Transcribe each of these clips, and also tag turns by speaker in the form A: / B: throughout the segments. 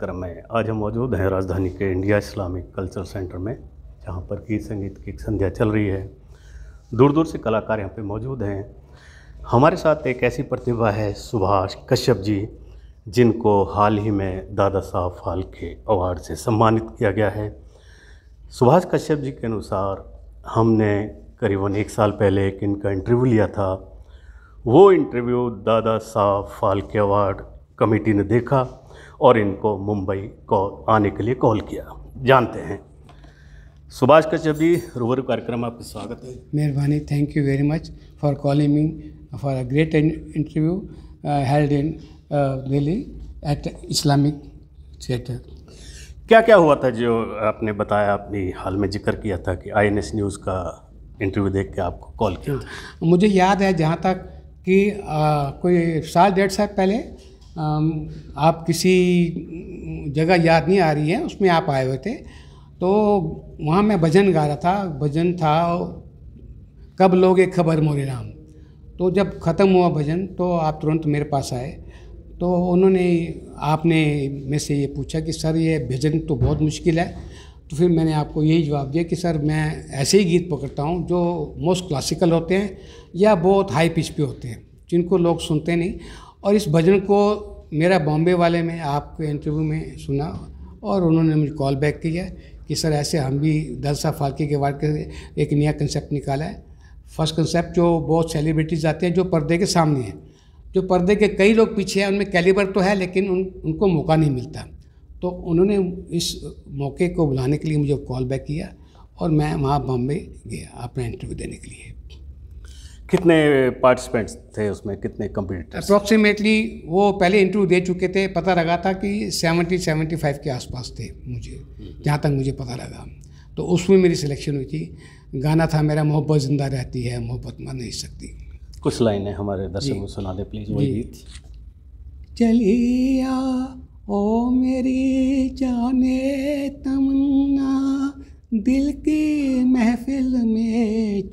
A: क्रम में आज हम मौजूद हैं राजधानी के इंडिया इस्लामिक कल्चर सेंटर में जहाँ पर गीत संगीत की संध्या चल रही है दूर दूर से कलाकार यहाँ पे मौजूद हैं हमारे साथ एक ऐसी प्रतिभा है सुभाष कश्यप जी जिनको हाल ही में दादा साहब फाल्के अवार्ड से सम्मानित किया गया है सुभाष कश्यप जी के अनुसार हमने करीबन एक साल पहले एक इनका इंटरव्यू लिया था वो इंटरव्यू दादा साहब फाल्के अवार्ड कमेटी ने देखा और इनको मुंबई को आने के लिए कॉल किया जानते हैं सुभाष कचबी रूबरू कार्यक्रम में आपका स्वागत है
B: मेहरबानी thank you very much for calling me for a great interview held in Delhi at Islamic theatre
A: क्या क्या हुआ था जो आपने बताया आपने हाल में जिक्र किया था कि आईएनएस न्यूज़ का इंटरव्यू देख के आपको कॉल किया
B: मुझे याद है जहाँ तक कि आ, uh, कोई साल डेढ़ साल पहले आप किसी जगह याद नहीं आ रही है उसमें आप आए हुए थे तो वहाँ मैं भजन गा रहा था भजन था कब लोगे खबर मोरे राम तो जब ख़त्म हुआ भजन तो आप तुरंत मेरे पास आए तो उन्होंने आपने मेरे से ये पूछा कि सर ये भजन तो बहुत मुश्किल है तो फिर मैंने आपको यही जवाब दिया कि सर मैं ऐसे ही गीत पकड़ता हूँ जो मोस्ट क्लासिकल होते हैं या बहुत हाई पिच पे होते हैं जिनको लोग सुनते नहीं और इस भजन को मेरा बॉम्बे वाले में आपके इंटरव्यू में सुना और उन्होंने मुझे कॉल बैक किया कि सर ऐसे हम भी दलसा फालके के वार के एक नया कंसेप्ट निकाला है फर्स्ट कंसेप्ट जो बहुत सेलिब्रिटीज़ आते हैं जो पर्दे के सामने हैं जो पर्दे के कई लोग पीछे हैं उनमें कैलिबर तो है लेकिन उन उनको मौका नहीं मिलता तो उन्होंने इस मौके को बुलाने के लिए मुझे कॉल बैक किया और मैं वहाँ बॉम्बे गया अपना इंटरव्यू देने के लिए
A: कितने पार्टिसिपेंट्स थे उसमें कितने कंप्यूटर
B: अप्रॉक्सीमेटली वो पहले इंटरव्यू दे चुके थे पता लगा था कि सेवेंटी सेवेंटी फाइव के आसपास थे मुझे हम्म। जहाँ तक मुझे पता लगा तो उसमें मेरी सिलेक्शन हुई थी गाना था मेरा मोहब्बत ज़िंदा रहती है मोहब्बत मर नहीं सकती
A: कुछ लाइनें हमारे दर्शकों को सुना दे प्लीज़ वही गीत
B: चलिया ओ मेरी जाने तमन्ना दिल के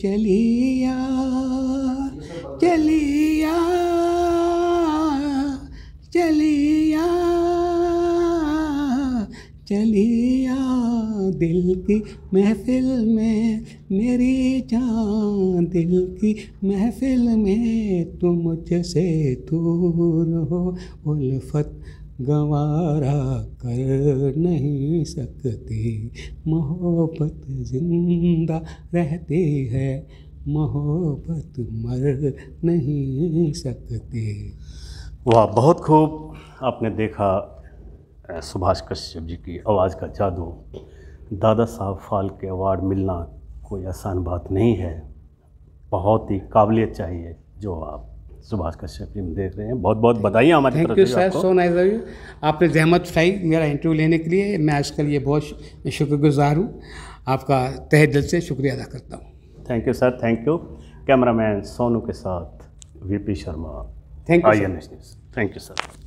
B: चलिया चलिया चलिया चलिया दिल की महफिल में मेरी जान दिल की महफिल में तुम मुझसे दूर हो उल्फत गवारा कर नहीं सकते मोहब्बत जिंदा रहती है मोहब्बत मर नहीं सकते
A: वाह बहुत खूब आपने देखा सुभाष कश्यप जी की आवाज़ का जादू दादा साहब फाल के अवार्ड मिलना कोई आसान बात नहीं है बहुत ही काबिलियत चाहिए जो आप सुभाष कश्यप जी देख रहे हैं बहुत बहुत बधाई हमारे thank you sir so
B: nice of you आपने जहमत उठाई मेरा इंटरव्यू लेने के लिए मैं आजकल ये बहुत शुक्रगुजार हूँ आपका तह दिल से शुक्रिया अदा करता
A: हूँ thank you sir thank you cameraman Sonu के साथ VP Sharma thank you thank you sir